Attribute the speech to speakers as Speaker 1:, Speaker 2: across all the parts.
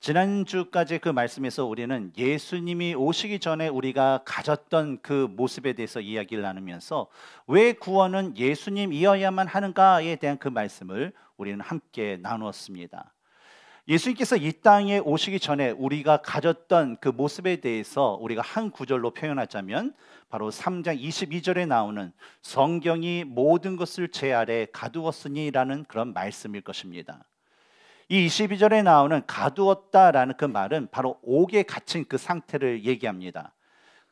Speaker 1: 지난주까지 그 말씀에서 우리는 예수님이 오시기 전에 우리가 가졌던 그 모습에 대해서 이야기를 나누면서 왜 구원은 예수님이어야만 하는가에 대한 그 말씀을 우리는 함께 나누었습니다. 예수님께서 이 땅에 오시기 전에 우리가 가졌던 그 모습에 대해서 우리가 한 구절로 표현하자면 바로 3장 22절에 나오는 성경이 모든 것을 제 아래 가두었으니라는 그런 말씀일 것입니다. 이 22절에 나오는 가두었다라는 그 말은 바로 옥에 갇힌 그 상태를 얘기합니다.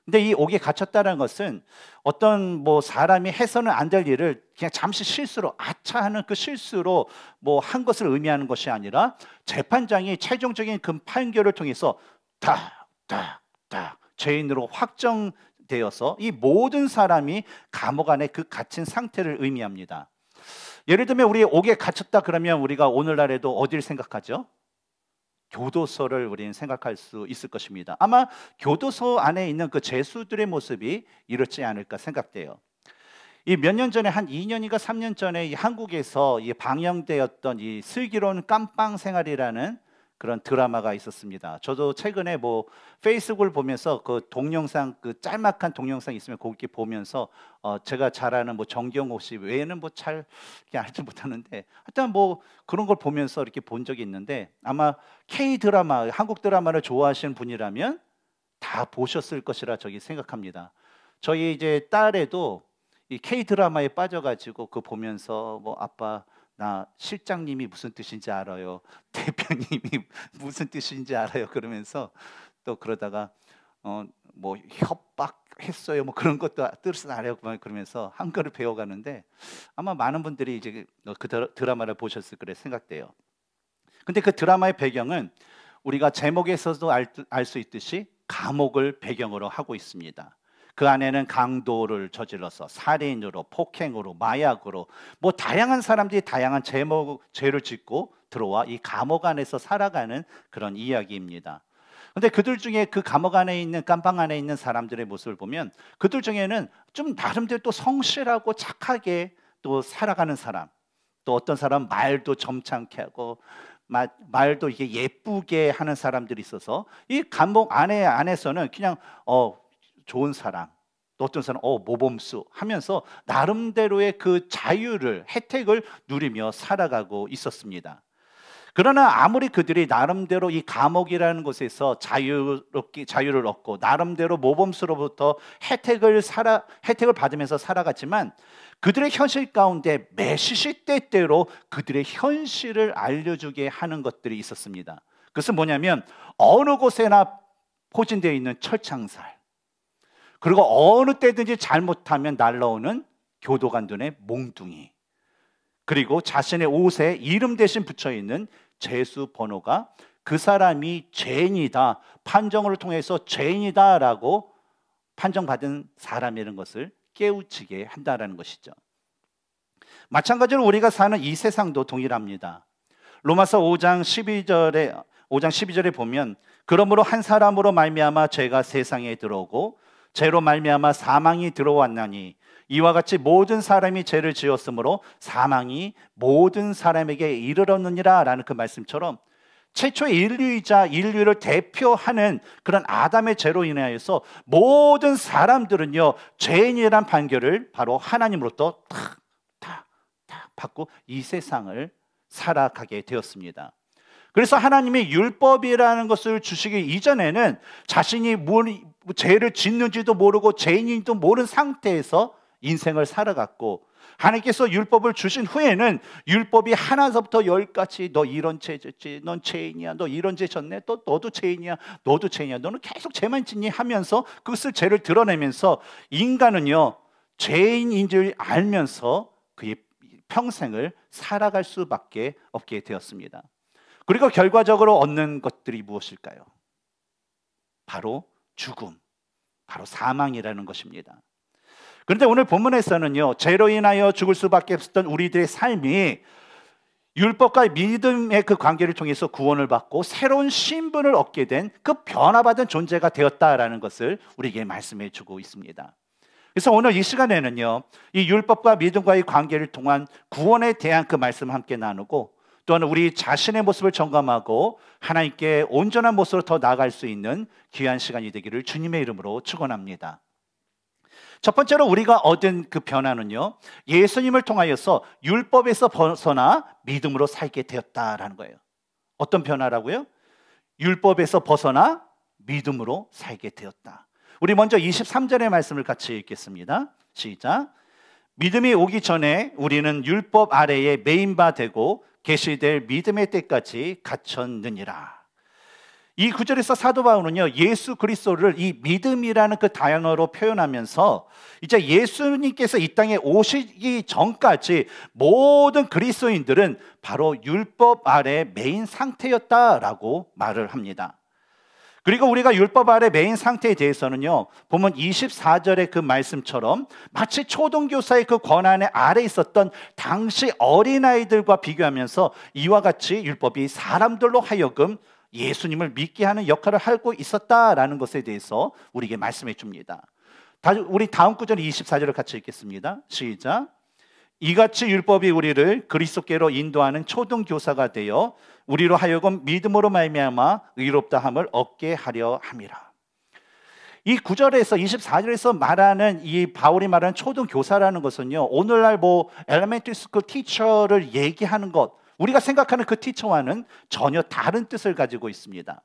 Speaker 1: 근데 이 옥에 갇혔다는 것은 어떤 뭐 사람이 해서는 안 될 일을 그냥 잠시 실수로 아차하는 그 실수로 뭐 한 것을 의미하는 것이 아니라 재판장이 최종적인 그 판결을 통해서 다다다 죄인으로 확정되어서 이 모든 사람이 감옥 안에 그 갇힌 상태를 의미합니다. 예를 들면 우리 옥에 갇혔다 그러면 우리가 오늘날에도 어딜 생각하죠? 교도소를 우리는 생각할 수 있을 것입니다. 아마 교도소 안에 있는 그 죄수들의 모습이 이렇지 않을까 생각돼요. 이 몇 년 전에 한 2년인가 3년 전에 이 한국에서 이 방영되었던 이 슬기로운 깜빵 생활이라는 그런 드라마가 있었습니다. 저도 최근에 뭐 페이스북을 보면서 그 동영상 그 짤막한 동영상 있으면 그렇 보면서 어 제가 잘 아는 뭐 정경호 씨 외에는 뭐잘 알지 못하는데 하여튼 뭐 그런 걸 보면서 이렇게 본 적이 있는데 아마 K 드라마 한국 드라마를 좋아하시는 분이라면 다 보셨을 것이라 저기 생각합니다. 저희 이제 딸에도 이 K 드라마에 빠져가지고 그 보면서 뭐 아빠 나 실장님이 무슨 뜻인지 알아요. 대표님이 무슨 뜻인지 알아요. 그러면서 또 그러다가 어 뭐 협박했어요. 뭐 그런 것도 아, 뜻은 알아요. 그러면서 한글을 배워가는데 아마 많은 분들이 이제 그, 어, 그 드라마를 보셨을 거래 생각돼요. 근데 그 드라마의 배경은 우리가 제목에서도 알 수 있듯이 감옥을 배경으로 하고 있습니다. 그 안에는 강도를 저질러서 살인으로 폭행으로 마약으로 뭐 다양한 사람들이 다양한 제목, 죄를 짓고 들어와 이 감옥 안에서 살아가는 그런 이야기입니다. 근데 그들 중에 그 감옥 안에 있는 깜방 안에 있는 사람들의 모습을 보면 그들 중에는 좀 나름대로 또 성실하고 착하게 또 살아가는 사람 또 어떤 사람 말도 점잖게 하고 마, 말도 이게 예쁘게 하는 사람들이 있어서 이 감옥 안에 안에서는 그냥 어 좋은 사람, 또 어떤 사람 어 모범수 하면서 나름대로의 그 자유를 혜택을 누리며 살아가고 있었습니다. 그러나 아무리 그들이 나름대로 이 감옥이라는 곳에서 자유롭게 자유를 얻고 나름대로 모범수로부터 혜택을 살아 혜택을 받으면서 살아갔지만 그들의 현실 가운데 매 시시때때로 그들의 현실을 알려주게 하는 것들이 있었습니다. 그것은 뭐냐면 어느 곳에나 포진되어 있는 철창살 그리고 어느 때든지 잘못하면 날라오는 교도관들의 몽둥이. 그리고 자신의 옷에 이름 대신 붙여 있는 죄수 번호가 그 사람이 죄인이다. 판정을 통해서 죄인이다라고 판정받은 사람이라는 것을 깨우치게 한다는 것이죠. 마찬가지로 우리가 사는 이 세상도 동일합니다. 로마서 5장 12절에 5장 12절에 보면 그러므로 한 사람으로 말미암아 죄가 세상에 들어오고 죄로 말미암아 사망이 들어왔나니 이와 같이 모든 사람이 죄를 지었으므로 사망이 모든 사람에게 이르렀느니라라는 그 말씀처럼 최초의 인류이자 인류를 대표하는 그런 아담의 죄로 인하여서 모든 사람들은요 죄인이란 판결을 바로 하나님으로부터 탁탁탁 받고 이 세상을 살아가게 되었습니다. 그래서 하나님이 율법이라는 것을 주시기 이전에는 자신이 뭐 죄를 짓는지도 모르고 죄인인지도 모른 상태에서 인생을 살아갔고 하나님께서 율법을 주신 후에는 율법이 하나서부터 열까지 너 이런 죄졌지, 넌 죄인이야, 너 이런 죄졌네, 또 너도 죄인이야, 너도 죄인이야, 너는 계속 죄만 짓니 하면서 그것을 죄를 드러내면서 인간은요 죄인인 줄 알면서 그의 평생을 살아갈 수밖에 없게 되었습니다. 그리고 결과적으로 얻는 것들이 무엇일까요? 바로 죽음, 바로 사망이라는 것입니다. 그런데 오늘 본문에서는요, 죄로 인하여 죽을 수밖에 없었던 우리들의 삶이 율법과 믿음의 그 관계를 통해서 구원을 받고 새로운 신분을 얻게 된 그 변화받은 존재가 되었다라는 것을 우리에게 말씀해 주고 있습니다. 그래서 오늘 이 시간에는요, 이 율법과 믿음과의 관계를 통한 구원에 대한 그 말씀 함께 나누고 또한 우리 자신의 모습을 점검하고 하나님께 온전한 모습으로 더 나아갈 수 있는 귀한 시간이 되기를 주님의 이름으로 축원합니다. 첫 번째로 우리가 얻은 그 변화는요. 예수님을 통하여서 율법에서 벗어나 믿음으로 살게 되었다라는 거예요. 어떤 변화라고요? 율법에서 벗어나 믿음으로 살게 되었다. 우리 먼저 23절의 말씀을 같이 읽겠습니다. 시작. 믿음이 오기 전에 우리는 율법 아래에 매인 바 되고 계시될 믿음의 때까지 갇혔느니라. 이 구절에서 사도 바울은요 예수 그리스도를 이 믿음이라는 그 단어로 표현하면서 이제 예수님께서 이 땅에 오시기 전까지 모든 그리스도인들은 바로 율법 아래 메인 상태였다라고 말을 합니다. 그리고 우리가 율법 아래 메인 상태에 대해서는요, 보면 24절의 그 말씀처럼 마치 초등교사의 그 권한의 아래 있었던 당시 어린아이들과 비교하면서 이와 같이 율법이 사람들로 하여금 예수님을 믿게 하는 역할을 하고 있었다라는 것에 대해서 우리에게 말씀해 줍니다. 다시 우리 다음 구절 24절을 같이 읽겠습니다. 시작. 이같이 율법이 우리를 그리스도께로 인도하는 초등 교사가 되어 우리로 하여금 믿음으로 말미암아 의롭다함을 얻게 하려 함이라. 이구절에서 24절에서 말하는 이 바울이 말하는 초등 교사라는 것은요. 오늘날 뭐 엘리멘터리 스쿨 티처를 얘기하는 것 우리가 생각하는 그 티처와는 전혀 다른 뜻을 가지고 있습니다.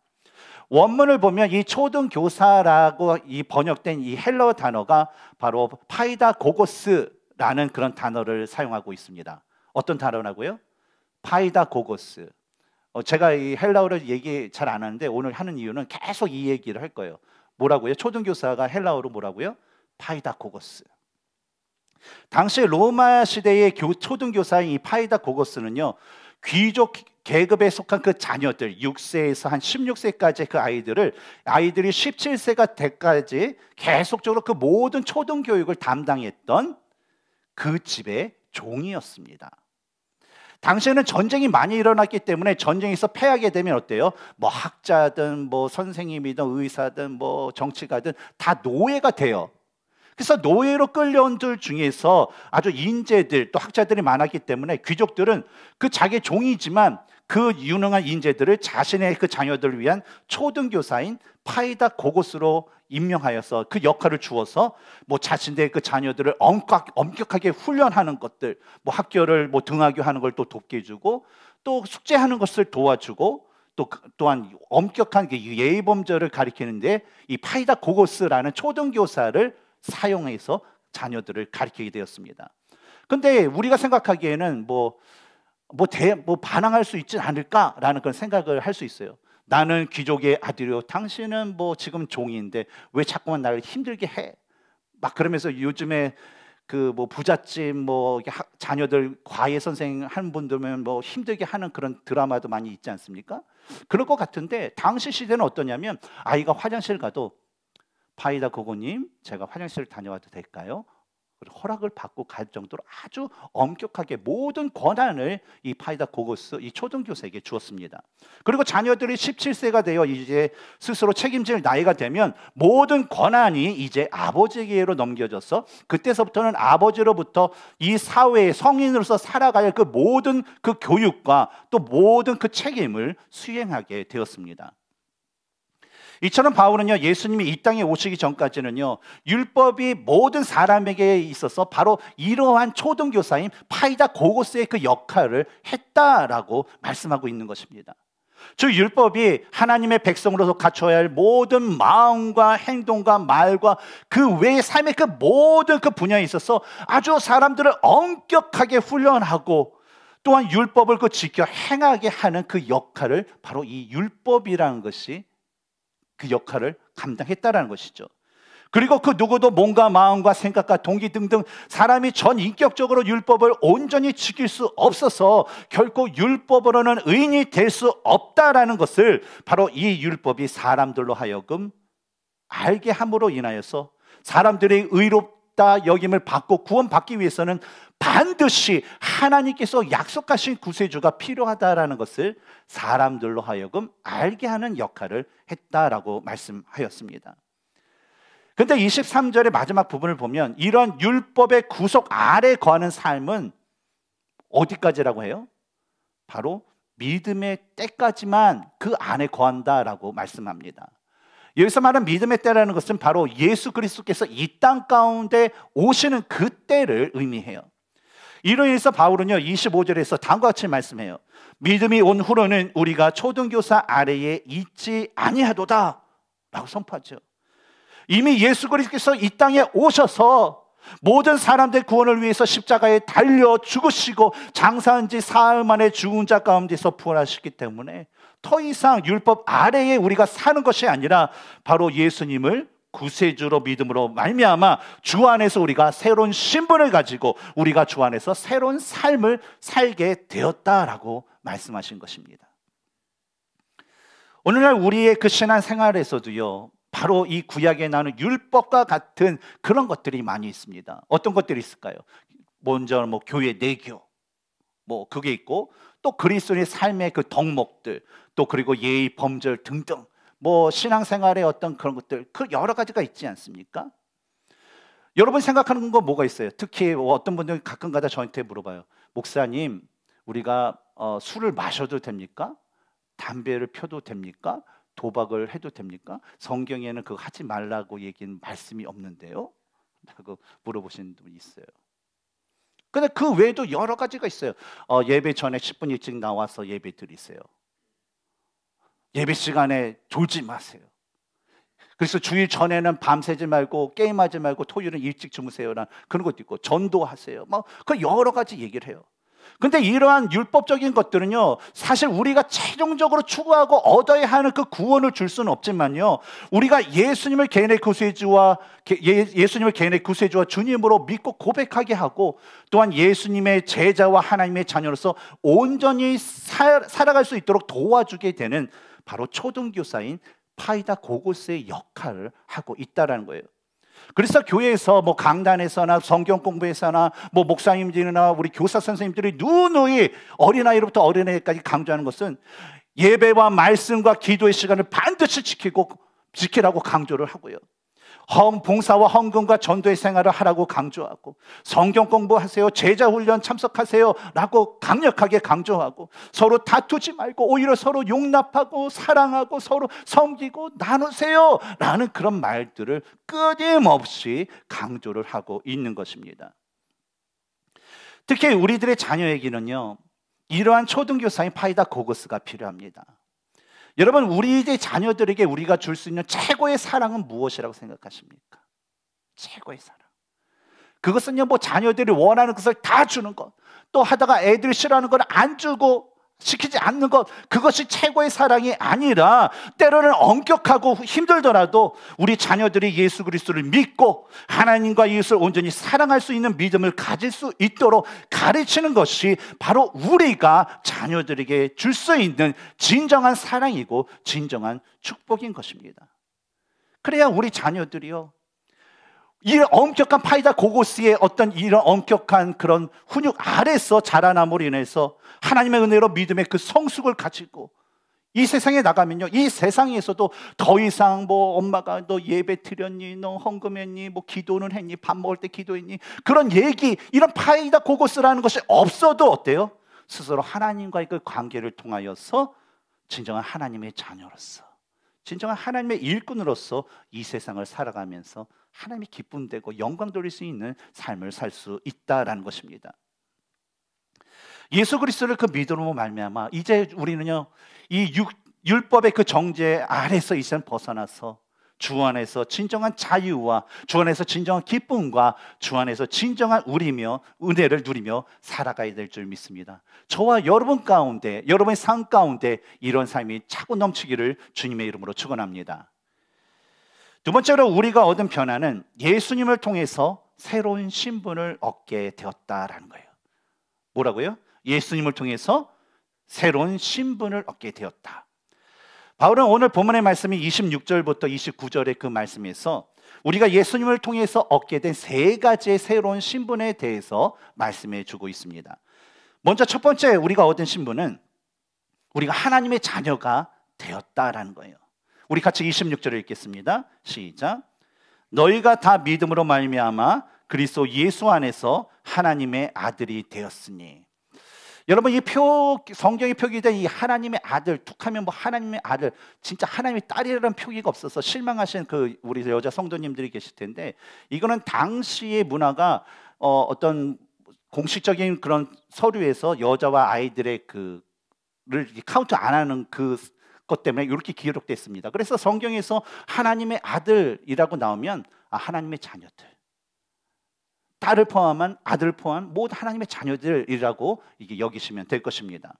Speaker 1: 원문을 보면 이 초등 교사라고 이 번역된 이 헬러 단어가 바로 파이다 고고스라는 그런 단어를 사용하고 있습니다. 어떤 단어라고요? 파이다 고고스. 어, 제가 이 헬라어를 얘기 잘 안 하는데 오늘 하는 이유는 계속 이 얘기를 할 거예요. 뭐라고요? 초등교사가 헬라어로 뭐라고요? 파이다고거스. 당시 로마 시대의 교, 초등교사인 이 파이다고거스는요. 귀족 계급에 속한 그 자녀들 6세에서 한 16세까지 그 아이들을 아이들이 17세가 때까지 계속적으로 그 모든 초등 교육을 담당했던 그 집의 종이었습니다. 당시에는 전쟁이 많이 일어났기 때문에 전쟁에서 패하게 되면 어때요? 뭐 학자든 뭐 선생님이든 의사든 뭐 정치가든 다 노예가 돼요. 그래서 노예로 끌려온들 중에서 아주 인재들 또 학자들이 많았기 때문에 귀족들은 그 자기 종이지만 그 유능한 인재들을 자신의 그 자녀들을 위한 초등교사인 파이다 고고스로 임명하여서 그 역할을 주어서 뭐 자신의 들그 자녀들을 엄격, 엄격하게 훈련하는 것들, 뭐 학교를 뭐 등하교하는 걸 또 돕게 해주고 또 숙제하는 것을 도와주고 또 그, 또한 엄격한 그 예의 범절을 가리키는데 이 파이다 고고스라는 초등 교사를 사용해서 자녀들을 가리키게 되었습니다. 근데 우리가 생각하기에는 뭐 뭐대뭐 뭐 반항할 수 있지 않을까라는 그런 생각을 할 수 있어요. 나는 귀족의 아들이요 당신은 뭐 지금 종인데 왜 자꾸만 나를 힘들게 해? 막 그러면서 요즘에 그 뭐 부잣집 뭐 자녀들 과외 선생 한 분들면 뭐 힘들게 하는 그런 드라마도 많이 있지 않습니까? 그럴 것 같은데 당시 시대는 어떠냐면 아이가 화장실 가도 파이다 고고님 제가 화장실 다녀와도 될까요? 허락을 받고 갈 정도로 아주 엄격하게 모든 권한을 이 파이다 고고스 이 초등교사에게 주었습니다. 그리고 자녀들이 17세가 되어 이제 스스로 책임질 나이가 되면 모든 권한이 이제 아버지에게로 넘겨져서 그때서부터는 아버지로부터 이 사회의 성인으로서 살아갈 그 모든 그 교육과 또 모든 그 책임을 수행하게 되었습니다. 이처럼 바울은요, 예수님이 이 땅에 오시기 전까지는요, 율법이 모든 사람에게 있어서 바로 이러한 초등교사인 파이다 고고스의 그 역할을 했다라고 말씀하고 있는 것입니다. 즉, 율법이 하나님의 백성으로서 갖춰야 할 모든 마음과 행동과 말과 그 외의 삶의 그 모든 그 분야에 있어서 아주 사람들을 엄격하게 훈련하고 또한 율법을 그 지켜 행하게 하는 그 역할을 바로 이 율법이라는 것이 그 역할을 감당했다라는 것이죠. 그리고 그 누구도 몸과 마음과 생각과 동기 등등 사람이 전 인격적으로 율법을 온전히 지킬 수 없어서 결코 율법으로는 의인이 될 수 없다라는 것을 바로 이 율법이 사람들로 하여금 알게 함으로 인하여서 사람들의 의롭다 여김을 받고 구원받기 위해서는 반드시 하나님께서 약속하신 구세주가 필요하다라는 것을 사람들로 하여금 알게 하는 역할을 했다라고 말씀하였습니다. 근데 23절의 마지막 부분을 보면 이런 율법의 구속 아래 거하는 삶은 어디까지라고 해요? 바로 믿음의 때까지만 그 안에 거한다라고 말씀합니다. 여기서 말한 믿음의 때라는 것은 바로 예수 그리스도께서 이 땅 가운데 오시는 그 때를 의미해요. 이로 인해서 바울은요 25절에서 다음과 같이 말씀해요. 믿음이 온 후로는 우리가 초등교사 아래에 있지 아니하도다라고 선포하죠. 이미 예수 그리스께서 이 땅에 오셔서 모든 사람들 구원을 위해서 십자가에 달려 죽으시고 장사한 지 사흘 만에 죽은 자 가운데서 부활하셨기 때문에 더 이상 율법 아래에 우리가 사는 것이 아니라 바로 예수님을 구세주로 믿음으로 말미암아 주 안에서 우리가 새로운 신분을 가지고 우리가 주 안에서 새로운 삶을 살게 되었다라고 말씀하신 것입니다. 오늘날 우리의 그 신앙 생활에서도요. 바로 이 구약에 나오는 율법과 같은 그런 것들이 많이 있습니다. 어떤 것들이 있을까요? 먼저 뭐 교회 내교 뭐 그게 있고 또 그리스도인의 삶의 그 덕목들 또 그리고 예의 범절 등등 뭐 신앙생활의 어떤 그런 것들 그 여러 가지가 있지 않습니까? 여러분 생각하는 거 뭐가 있어요? 특히 뭐 어떤 분들이 가끔가다 저한테 물어봐요. 목사님, 우리가 어, 술을 마셔도 됩니까? 담배를 펴도 됩니까? 도박을 해도 됩니까? 성경에는 그거 하지 말라고 얘기는 말씀이 없는데요. 라고 물어보시 분이 있어요. 근데 그 외에도 여러 가지가 있어요. 어, 예배 전에 10분 일찍 나와서 예배 드리세요. 예배 시간에 졸지 마세요. 그래서 주일 전에는 밤새지 말고 게임하지 말고 토요일은 일찍 주무세요나 그런 것도 있고 전도하세요. 뭐 그 여러 가지 얘기를 해요. 근데 이러한 율법적인 것들은요, 사실 우리가 최종적으로 추구하고 얻어야 하는 그 구원을 줄 수는 없지만요, 우리가 예수님을 개인의 구세주와, 예, 수님을 개인의 구세주와 주님으로 믿고 고백하게 하고, 또한 예수님의 제자와 하나님의 자녀로서 온전히 살, 살아갈 수 있도록 도와주게 되는 바로 초등교사인 파이다 고고스의 역할을 하고 있다라는 거예요. 그래서 교회에서 뭐 강단에서나 성경 공부에서나 뭐 목사님들이나 우리 교사 선생님들이 누누이 어린아이로부터 어린애까지 강조하는 것은 예배와 말씀과 기도의 시간을 반드시 지키고 지키라고 강조를 하고요. 헌 봉사와 헌금과 전도의 생활을 하라고 강조하고 성경 공부하세요. 제자 훈련 참석하세요라고 강력하게 강조하고 서로 다투지 말고 오히려 서로 용납하고 사랑하고 서로 섬기고 나누세요라는 그런 말들을 끊임없이 강조를 하고 있는 것입니다. 특히 우리들의 자녀에게는요. 이러한 초등교사인 파이다 고거스가 필요합니다. 여러분 우리 이 자녀들에게 우리가 줄 수 있는 최고의 사랑은 무엇이라고 생각하십니까? 최고의 사랑. 그것은요 뭐 자녀들이 원하는 것을 다 주는 것. 또 하다가 애들이 싫어하는 걸 안 주고 시키지 않는 것, 그것이 최고의 사랑이 아니라 때로는 엄격하고 힘들더라도 우리 자녀들이 예수 그리스도를 믿고 하나님과 이웃을 온전히 사랑할 수 있는 믿음을 가질 수 있도록 가르치는 것이 바로 우리가 자녀들에게 줄 수 있는 진정한 사랑이고 진정한 축복인 것입니다. 그래야 우리 자녀들이요. 이 엄격한 파이다 고고스의 어떤 이런 엄격한 그런 훈육 아래서 자라남으로 인해서 하나님의 은혜로 믿음의 그 성숙을 가지고 이 세상에 나가면요. 이 세상에서도 더 이상 뭐 엄마가 너 예배 드렸니? 너 헌금했니? 뭐 기도는 했니? 밥 먹을 때 기도했니? 그런 얘기, 이런 파이다 고고스라는 것이 없어도 어때요? 스스로 하나님과의 그 관계를 통하여서 진정한 하나님의 자녀로서 진정한 하나님의 일꾼으로서 이 세상을 살아가면서 하나님이 기쁨되고 영광 돌릴 수 있는 삶을 살 수 있다라는 것입니다. 예수 그리스도를 그 믿음으로 말미암아 이제 우리는요 이 육, 율법의 그 정죄 아래서 이제 벗어나서 주 안에서 진정한 자유와 주 안에서 진정한 기쁨과 주 안에서 진정한 우리며 은혜를 누리며 살아가야 될 줄 믿습니다. 저와 여러분 가운데 여러분의 삶 가운데 이런 삶이 차고 넘치기를 주님의 이름으로 축원합니다. 두 번째로 우리가 얻은 변화는 예수님을 통해서 새로운 신분을 얻게 되었다라는 거예요. 뭐라고요? 예수님을 통해서 새로운 신분을 얻게 되었다. 바울은 오늘 본문의 말씀이 26절부터 29절의 그 말씀에서 우리가 예수님을 통해서 얻게 된 세 가지의 새로운 신분에 대해서 말씀해 주고 있습니다. 먼저 첫 번째 우리가 얻은 신분은 우리가 하나님의 자녀가 되었다라는 거예요. 우리 같이 26절을 읽겠습니다. 시작. 너희가 다 믿음으로 말미암아 그리스도 예수 안에서 하나님의 아들이 되었으니 여러분 이 표 성경에 표기된 이 하나님의 아들 툭하면 뭐 하나님의 아들 진짜 하나님의 딸이라는 표기가 없어서 실망하신 그 우리 여자 성도님들이 계실 텐데 이거는 당시의 문화가 어, 어떤 공식적인 그런 서류에서 여자와 아이들의 그를 카운트 안 하는 그 것 때문에 이렇게 기록됐습니다. 그래서 성경에서 하나님의 아들이라고 나오면 아, 하나님의 자녀들 딸을 포함한 아들 포함 모든 하나님의 자녀들이라고 이게 여기시면 될 것입니다.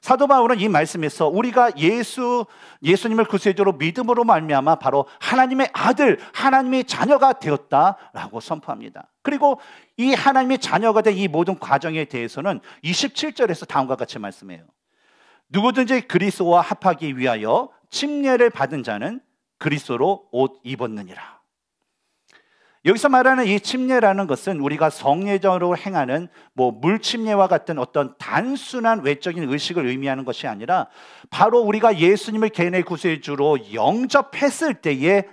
Speaker 1: 사도 바울은 이 말씀에서 우리가 예수 예수님을 구세주로 믿음으로 말미암아 바로 하나님의 아들, 하나님의 자녀가 되었다라고 선포합니다. 그리고 이 하나님의 자녀가 된 이 모든 과정에 대해서는 27절에서 다음과 같이 말씀해요. 누구든지 그리스도와 합하기 위하여 침례를 받은 자는 그리스도로 옷 입었느니라. 여기서 말하는 이 침례라는 것은 우리가 성례적으로 행하는 뭐 물침례와 같은 어떤 단순한 외적인 의식을 의미하는 것이 아니라 바로 우리가 예수님을 개인의 구세주로 영접했을 때에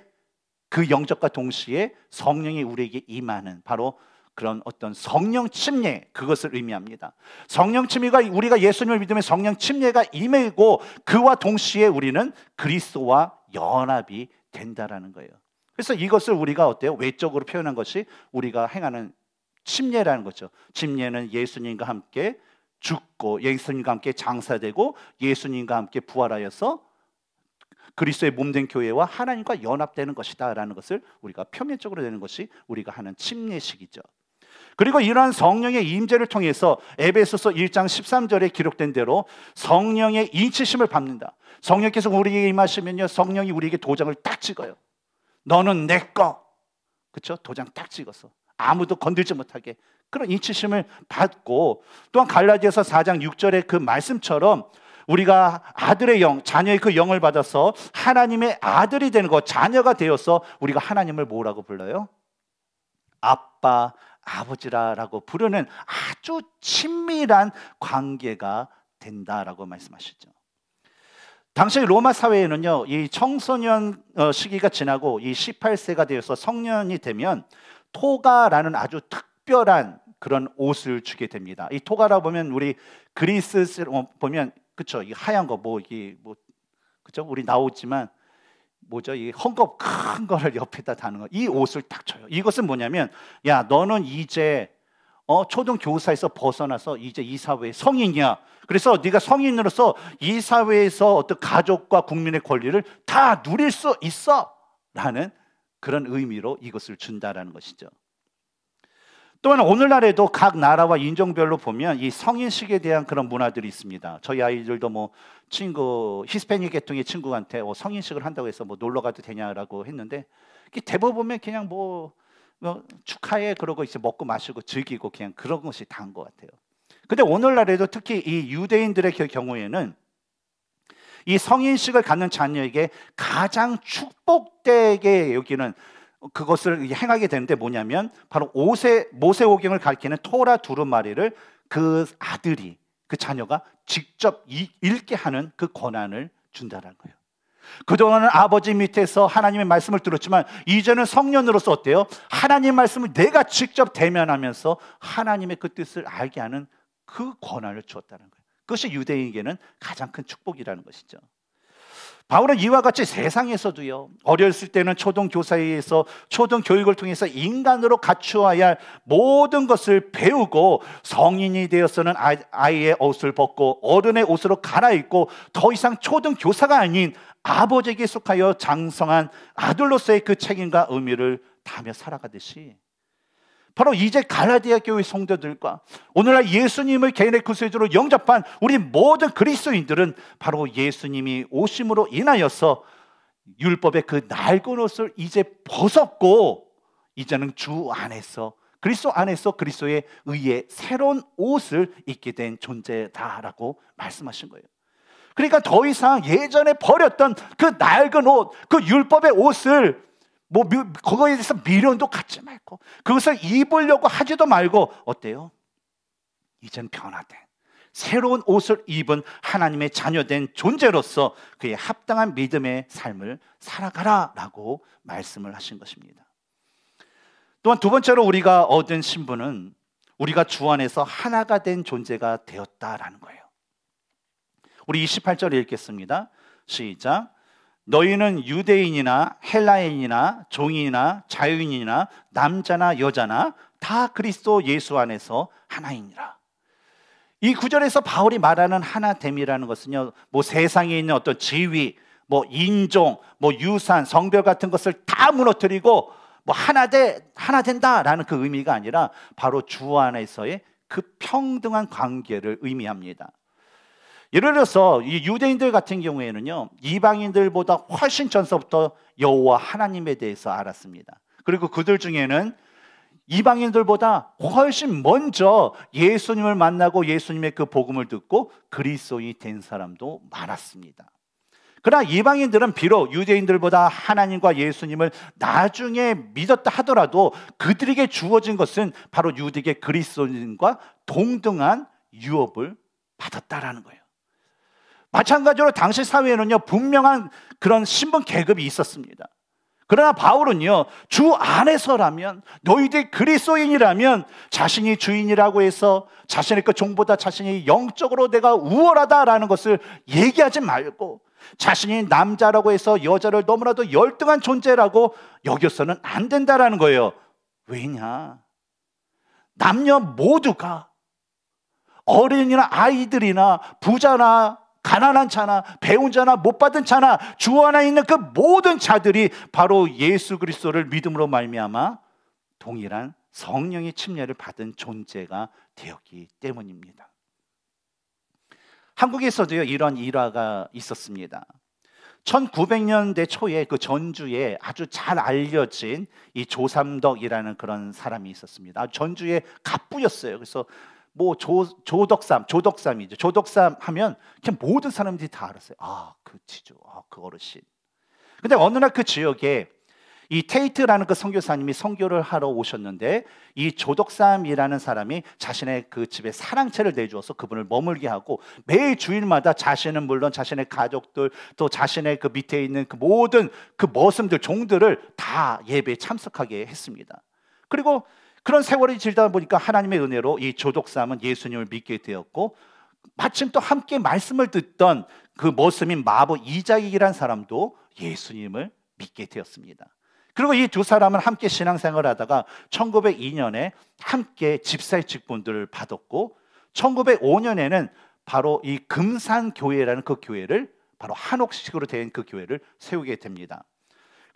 Speaker 1: 그 영접과 동시에 성령이 우리에게 임하는 바로 그런 어떤 성령 침례 그것을 의미합니다. 성령 침례가 우리가 예수님을 믿으면 성령 침례가 임하고 그와 동시에 우리는 그리스도와 연합이 된다라는 거예요. 그래서 이것을 우리가 어때요? 외적으로 표현한 것이 우리가 행하는 침례라는 거죠. 침례는 예수님과 함께 죽고 예수님과 함께 장사되고 예수님과 함께 부활하여서 그리스도의 몸된 교회와 하나님과 연합되는 것이다라는 것을 우리가 표면적으로 되는 것이 우리가 하는 침례식이죠. 그리고 이러한 성령의 임재를 통해서 에베소서 1장 13절에 기록된 대로 성령의 인치심을 받는다. 성령께서 우리에게 임하시면요, 성령이 우리에게 도장을 딱 찍어요. 너는 내 거. 그쵸? 도장 딱 찍어서. 아무도 건들지 못하게. 그런 인치심을 받고 또한 갈라디에서 4장 6절의 그 말씀처럼 우리가 아들의 영, 자녀의 그 영을 받아서 하나님의 아들이 되는 것, 자녀가 되어서 우리가 하나님을 뭐라고 불러요? 아빠, 아버지라라고 부르는 아주 친밀한 관계가 된다라고 말씀하시죠. 당시 로마 사회에는요, 이 청소년 어, 시기가 지나고 이 18세가 되어서 성년이 되면 토가라는 아주 특별한 그런 옷을 주게 됩니다. 이 토가라 보면 우리 그리스 어, 보면 그쵸 이 하얀 거 뭐 이게 뭐 그쵸 우리 나오지만 뭐죠 이 헝겊 큰 거를 옆에다 다는 거 이 옷을 딱 쳐요. 이것은 뭐냐면 야 너는 이제 어, 초등 교사에서 벗어나서 이제 이 사회의 성인이야. 그래서 네가 성인으로서 이 사회에서 어떤 가족과 국민의 권리를 다 누릴 수 있어라는 그런 의미로 이것을 준다라는 것이죠. 또한 오늘날에도 각 나라와 인종별로 보면 이 성인식에 대한 그런 문화들이 있습니다. 저희 아이들도 뭐 친구 히스패닉 계통의 친구한테 어, 성인식을 한다고 해서 뭐 놀러 가도 되냐라고 했는데 대부분은 그냥 뭐뭐 축하해 그러고 이제 먹고 마시고 즐기고 그냥 그런 것이 다인 것 같아요. 근데 오늘날에도 특히 이 유대인들의 경우에는 이 성인식을 갖는 자녀에게 가장 축복되게 여기는 그것을 행하게 되는데 뭐냐면 바로 오세, 모세오경을 가리키는 토라 두루마리를 그 아들이 그 자녀가 직접 읽게 하는 그 권한을 준다는 거예요. 그동안은 아버지 밑에서 하나님의 말씀을 들었지만 이제는 성년으로서 어때요? 하나님 말씀을 내가 직접 대면하면서 하나님의 그 뜻을 알게 하는 그 권한을 주었다는 거예요. 그것이 유대인에게는 가장 큰 축복이라는 것이죠. 바울은 이와 같이 세상에서도요, 어렸을 때는 초등교사에서 초등교육을 통해서 인간으로 갖추어야 할 모든 것을 배우고 성인이 되어서는 아, 아이의 옷을 벗고 어른의 옷으로 갈아입고 더 이상 초등교사가 아닌 아버지에게 속하여 장성한 아들로서의 그 책임과 의미를 담하며 살아가듯이 바로 이제 갈라디아 교회 성도들과 오늘날 예수님을 개인의 구세주로 영접한 우리 모든 그리스도인들은 바로 예수님이 오심으로 인하여서 율법의 그 낡은 옷을 이제 벗었고 이제는 주 안에서 그리스도 안에서 그리스도에 의해 새로운 옷을 입게 된 존재다라고 말씀하신 거예요. 그러니까 더 이상 예전에 버렸던 그 낡은 옷, 그 율법의 옷을 뭐 그거에 대해서 미련도 갖지 말고 그것을 입으려고 하지도 말고 어때요? 이젠 변화된 새로운 옷을 입은 하나님의 자녀된 존재로서 그의 합당한 믿음의 삶을 살아가라라고 말씀을 하신 것입니다. 또한 두 번째로 우리가 얻은 신분은 우리가 주 안에서 하나가 된 존재가 되었다라는 거예요. 우리 28절 읽겠습니다. 시작. 너희는 유대인이나 헬라인이나 종이나 인 자유인이나 남자나 여자나 다 그리스도 예수 안에서 하나이니라. 이 구절에서 바울이 말하는 하나됨이라는 것은요, 뭐 세상에 있는 어떤 지위, 뭐 인종, 뭐 유산, 성별 같은 것을 다 무너뜨리고 뭐 하나 돼, 하나 된다라는 그 의미가 아니라 바로 주 안에서의 그 평등한 관계를 의미합니다. 예를 들어서 이 유대인들 같은 경우에는요 이방인들보다 훨씬 전서부터 여호와 하나님에 대해서 알았습니다. 그리고 그들 중에는 이방인들보다 훨씬 먼저 예수님을 만나고 예수님의 그 복음을 듣고 그리스도인이 된 사람도 많았습니다. 그러나 이방인들은 비록 유대인들보다 하나님과 예수님을 나중에 믿었다 하더라도 그들에게 주어진 것은 바로 유대계 그리스도인과 동등한 유업을 받았다라는 거예요. 마찬가지로 당시 사회에는요, 분명한 그런 신분 계급이 있었습니다. 그러나 바울은요, 주 안에서라면, 너희들 그리스도인이라면 자신이 주인이라고 해서 자신의 그 종보다 자신이 영적으로 내가 우월하다라는 것을 얘기하지 말고 자신이 남자라고 해서 여자를 너무나도 열등한 존재라고 여겨서는 안 된다라는 거예요. 왜냐? 남녀 모두가 어린이나 아이들이나 부자나 가난한 자나 배운 자나 못 받은 자나 주 안에 있는 그 모든 자들이 바로 예수 그리스도를 믿음으로 말미암아 동일한 성령의 침례를 받은 존재가 되었기 때문입니다. 한국에서도요 이런 일화가 있었습니다. 1900년대 초에 그 전주에 아주 잘 알려진 이 조삼덕이라는 그런 사람이 있었습니다. 전주에 갑부였어요. 그래서 뭐 조, 조덕삼, 조덕삼이죠. 조덕삼 하면 그냥 모든 사람들이 다 알았어요. 아, 그 지조, 아, 그 어르신. 근데 어느 날 그 지역에 이 테이트라는 그 선교사님이 선교를 하러 오셨는데 이 조덕삼이라는 사람이 자신의 그 집에 사랑채를 내주어서 그분을 머물게 하고 매 주일마다 자신은 물론 자신의 가족들 또 자신의 그 밑에 있는 그 모든 그 머슴들 종들을 다 예배에 참석하게 했습니다. 그리고 그런 세월이 질다 보니까 하나님의 은혜로 이 조독삼은 예수님을 믿게 되었고 마침 또 함께 말씀을 듣던 그 모습인 마부 이자익이란 사람도 예수님을 믿게 되었습니다. 그리고 이 두 사람은 함께 신앙생활을 하다가 1902년에 함께 집사의 직분들을 받았고 1905년에는 바로 이 금산교회라는 그 교회를 바로 한옥식으로 된 그 교회를 세우게 됩니다.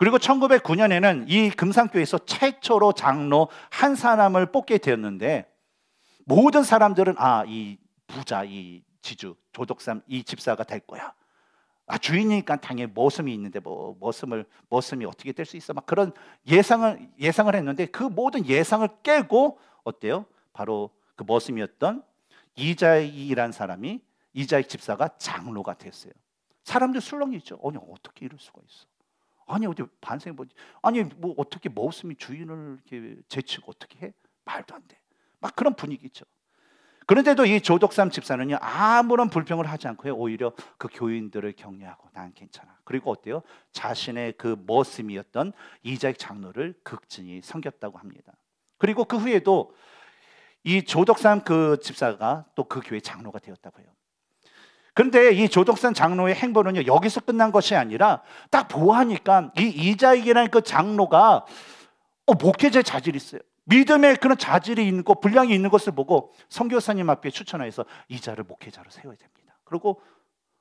Speaker 1: 그리고 1909년에는 이 금상교에서 최초로 장로 한 사람을 뽑게 되었는데 모든 사람들은 아, 이 부자, 이 지주, 조덕삼, 이 집사가 될 거야. 아, 주인이니까 당연히 머슴이 있는데 뭐 머슴을 머슴이 어떻게 될 수 있어? 막 그런 예상을 예상을 했는데 그 모든 예상을 깨고 어때요? 바로 그모슴이었던 이자이란 사람이 이자이 집사가 장로가 됐어요. 사람들 술렁이죠. 아니 어떻게 이럴 수가 있어? 아니 어디 반성해 지 아니 뭐 어떻게 머슴이 주인을 이렇게 제치고 어떻게 해? 말도 안 돼. 막 그런 분위기죠. 그런데도 이 조덕삼 집사는요 아무런 불평을 하지 않고요 오히려 그 교인들을 격려하고 난 괜찮아 그리고 어때요 자신의 그 머슴이었던 이자익 장로를 극진히 섬겼다고 합니다 그리고 그 후에도 이 조덕삼 그 집사가 또 그 교회 장로가 되었다고 해요 그런데이조덕산 장로의 행보는요, 여기서 끝난 것이 아니라 딱 보아하니까 이 이자익이라는 그 장로가 어, 목회자 의 자질이 있어요. 믿음의 그런 자질이 있고 분량이 있는 것을 보고 성교사님 앞에 추천해서 이자를 목회자로 세워야 됩니다. 그리고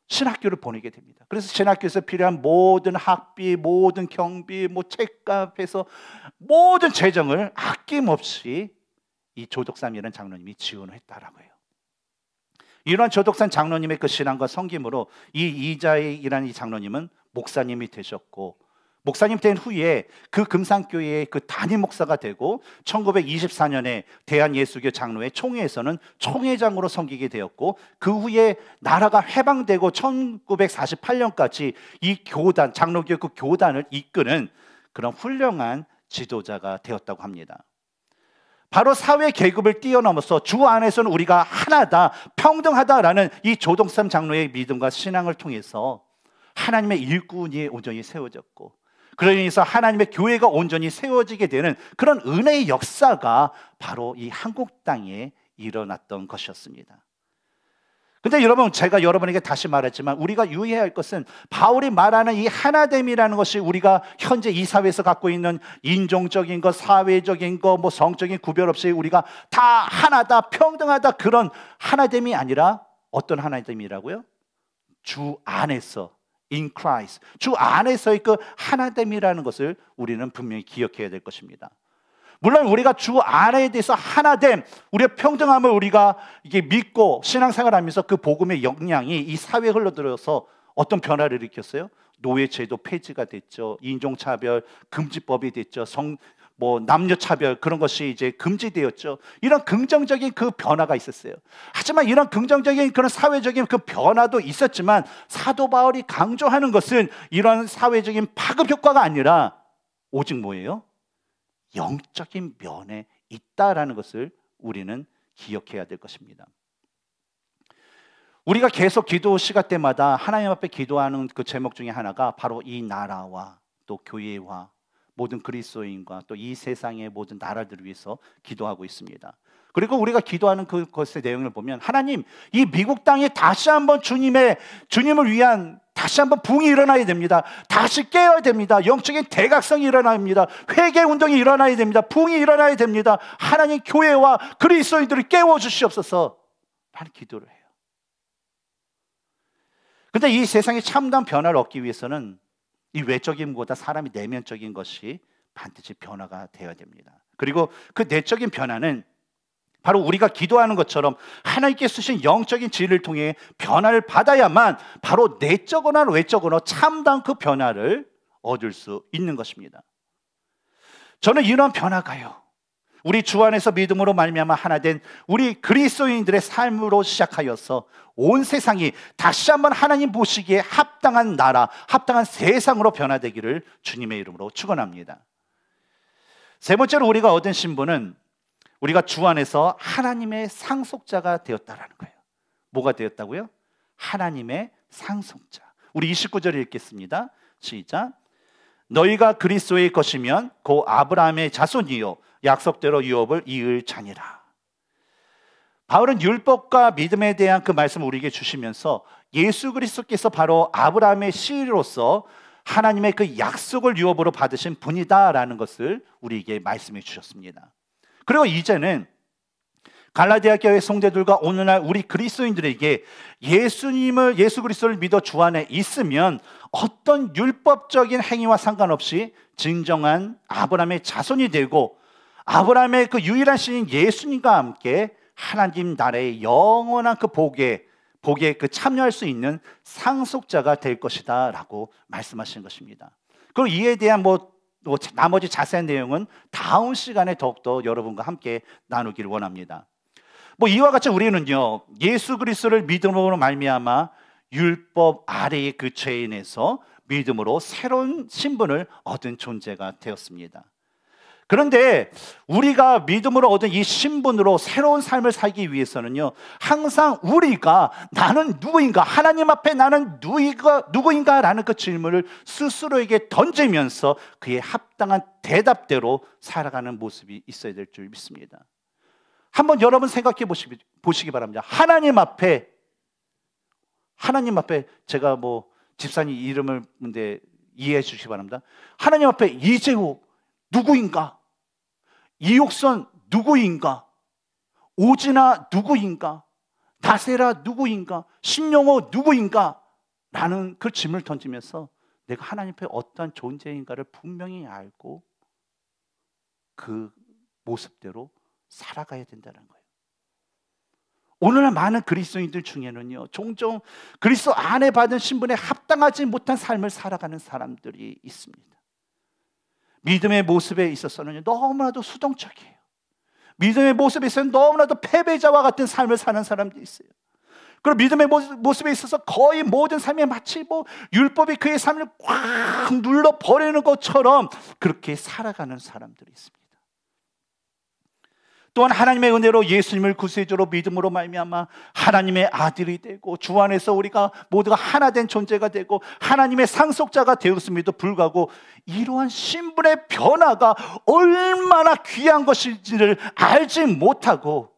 Speaker 1: 신학교를 보내게 됩니다. 그래서 신학교에서 필요한 모든 학비, 모든 경비, 뭐 책값에서 모든 재정을 아낌없이 이 조덕삼이라는 장로님이 지원을 했다라고 해요. 이러한 조덕산 장로님의 그 신앙과 섬김으로 이 이자이라는 이 장로님은 목사님이 되셨고 목사님 된 후에 그 금산교회의 그 단임 목사가 되고 1924년에 대한예수교 장로회 총회에서는 총회장으로 섬기게 되었고 그 후에 나라가 해방되고 1948년까지 이 교단 장로교 그 교단을 이끄는 그런 훌륭한 지도자가 되었다고 합니다. 바로 사회 계급을 뛰어넘어서 주 안에서는 우리가 하나다, 평등하다라는 이 조동삼 장로의 믿음과 신앙을 통해서 하나님의 일꾼이 온전히 세워졌고 그러면서 하나님의 교회가 온전히 세워지게 되는 그런 은혜의 역사가 바로 이 한국 땅에 일어났던 것이었습니다. 근데 여러분 제가 여러분에게 다시 말했지만 우리가 유의해야 할 것은 바울이 말하는 이 하나됨이라는 것이 우리가 현재 이 사회에서 갖고 있는 인종적인 것, 사회적인 것, 뭐 성적인 구별 없이 우리가 다 하나다, 평등하다 그런 하나됨이 아니라 어떤 하나됨이라고요? 주 안에서 in Christ 주 안에서의 그 하나됨이라는 것을 우리는 분명히 기억해야 될 것입니다. 물론 우리가 주 안에 대해서 하나됨, 우리의 평등함을 우리가 이게 믿고 신앙생활 하면서 그 복음의 역량이 이 사회에 흘러들어서 어떤 변화를 일으켰어요? 노예제도 폐지가 됐죠. 인종차별 금지법이 됐죠. 성, 뭐 남녀 차별 그런 것이 이제 금지되었죠. 이런 긍정적인 그 변화가 있었어요. 하지만 이런 긍정적인 그런 사회적인 그 변화도 있었지만 사도 바울이 강조하는 것은 이런 사회적인 파급 효과가 아니라 오직 뭐예요? 영적인 면에 있다라는 것을 우리는 기억해야 될 것입니다. 우리가 계속 기도 시간 때마다 하나님 앞에 기도하는 그 제목 중에 하나가 바로 이 나라와 또 교회와 모든 그리스도인과 또 이 세상의 모든 나라들을 위해서 기도하고 있습니다. 그리고 우리가 기도하는 그것의 내용을 보면 하나님 이 미국 땅에 다시 한번 주님의 주님을 위한 다시 한번 붕이 일어나야 됩니다. 다시 깨어야 됩니다. 영적인 대각성이 일어나야 합니다. 회개 운동이 일어나야 됩니다. 붕이 일어나야 됩니다. 하나님 교회와 그리스도인들을 깨워 주시옵소서. 라는 기도를 해요. 근데 이 세상의 참담 변화를 얻기 위해서는 이 외적인보다 것 사람이 내면적인 것이 반드시 변화가 되어야 됩니다. 그리고 그 내적인 변화는 바로 우리가 기도하는 것처럼 하나님께 쓰신 영적인 진리를 통해 변화를 받아야만 바로 내적어나 외적으나 참다운 그 변화를 얻을 수 있는 것입니다. 저는 이러한 변화가요. 우리 주 안에서 믿음으로 말미암아 하나 된 우리 그리스도인들의 삶으로 시작하여서 온 세상이 다시 한번 하나님 보시기에 합당한 나라, 합당한 세상으로 변화되기를 주님의 이름으로 축원합니다. 세 번째로 우리가 얻은 신분은 우리가 주 안에서 하나님의 상속자가 되었다라는 거예요. 뭐가 되었다고요? 하나님의 상속자. 우리 29절 읽겠습니다. 시작. 너희가 그리스도의 것이면 고 아브라함의 자손이요 약속대로 유업을 이을 자니라. 바울은 율법과 믿음에 대한 그 말씀을 우리에게 주시면서 예수 그리스도께서 바로 아브라함의 시로서 하나님의 그 약속을 유업으로 받으신 분이다라는 것을 우리에게 말씀해 주셨습니다. 그리고 이제는 갈라디아 교회 성제들과 오늘날 우리 그리스도인들에게 예수님을 예수 그리스도를 믿어 주 안에 있으면 어떤 율법적인 행위와 상관없이 진정한 아브라함의 자손이 되고 아브라함의 그 유일한 신인 예수님과 함께 하나님 나라의 영원한 그 복에 복에 그 참여할 수 있는 상속자가 될 것이다라고 말씀하신 것입니다. 그리고 이에 대한 뭐뭐 나머지 자세한 내용은 다음 시간에 더욱더 여러분과 함께 나누기를 원합니다. 뭐 이와 같이 우리는요 예수 그리스도를 믿음으로 말미암아 율법 아래의 그 죄인에서 믿음으로 새로운 신분을 얻은 존재가 되었습니다. 그런데 우리가 믿음으로 얻은 이 신분으로 새로운 삶을 살기 위해서는요, 항상 우리가 나는 누구인가, 하나님 앞에 나는 누구인가, 누구인가 라는 그 질문을 스스로에게 던지면서 그에 합당한 대답대로 살아가는 모습이 있어야 될 줄 믿습니다. 한번 여러분 생각해 보시기, 보시기 바랍니다. 하나님 앞에, 하나님 앞에 제가 뭐 집사님 이름을 근데 이해해 주시기 바랍니다. 하나님 앞에 이재호 누구인가? 이옥선 누구인가? 오지나 누구인가? 다세라 누구인가? 신용호 누구인가? 라는 그 짐을 던지면서 내가 하나님 앞에 어떠한 존재인가를 분명히 알고 그 모습대로 살아가야 된다는 거예요. 오늘날 많은 그리스도인들 중에는요, 종종 그리스도 안에 받은 신분에 합당하지 못한 삶을 살아가는 사람들이 있습니다. 믿음의 모습에 있어서는 너무나도 수동적이에요. 믿음의 모습에 있어서는 너무나도 패배자와 같은 삶을 사는 사람도 있어요. 그리고 믿음의 모습에 있어서 거의 모든 삶에 마치 뭐 율법이 그의 삶을 꽉 눌러 버리는 것처럼 그렇게 살아가는 사람들이 있습니다. 또한 하나님의 은혜로 예수님을 구세주로 믿음으로 말미암아 하나님의 아들이 되고 주 안에서 우리가 모두가 하나 된 존재가 되고 하나님의 상속자가 되었음에도 불구하고 이러한 신분의 변화가 얼마나 귀한 것인지를 알지 못하고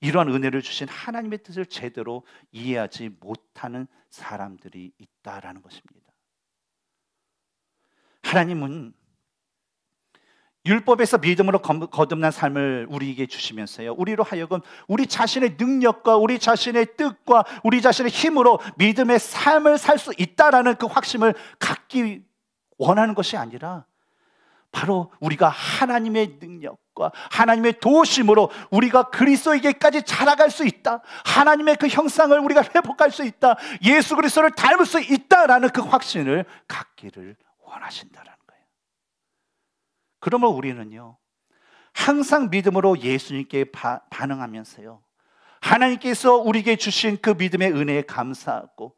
Speaker 1: 이러한 은혜를 주신 하나님의 뜻을 제대로 이해하지 못하는 사람들이 있다라는 것입니다. 하나님은 율법에서 믿음으로 거듭난 삶을 우리에게 주시면서요. 우리로 하여금 우리 자신의 능력과 우리 자신의 뜻과 우리 자신의 힘으로 믿음의 삶을 살 수 있다라는 그 확신을 갖기 원하는 것이 아니라 바로 우리가 하나님의 능력과 하나님의 도심으로 우리가 그리스도에게까지 자라갈 수 있다. 하나님의 그 형상을 우리가 회복할 수 있다. 예수 그리스도를 닮을 수 있다라는 그 확신을 갖기를 원하신다 그러면 우리는요, 항상 믿음으로 예수님께 바, 반응하면서요, 하나님께서 우리에게 주신 그 믿음의 은혜에 감사하고,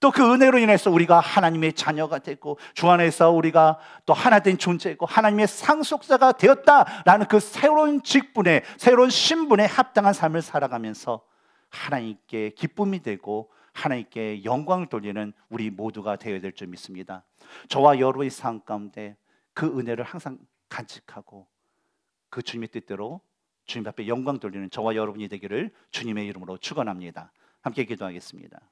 Speaker 1: 또 그 은혜로 인해서 우리가 하나님의 자녀가 되고, 주 안에서 우리가 또 하나된 존재고, 이 하나님의 상속자가 되었다라는 그 새로운 직분에, 새로운 신분에 합당한 삶을 살아가면서 하나님께 기쁨이 되고, 하나님께 영광을 돌리는 우리 모두가 되어야 될 줄 믿습니다. 저와 여러분의 삶 가운데 그 은혜를 항상 간직하고 그 주님의 뜻대로 주님 앞에 영광 돌리는 저와 여러분이 되기를 주님의 이름으로 축원합니다. 함께 기도하겠습니다.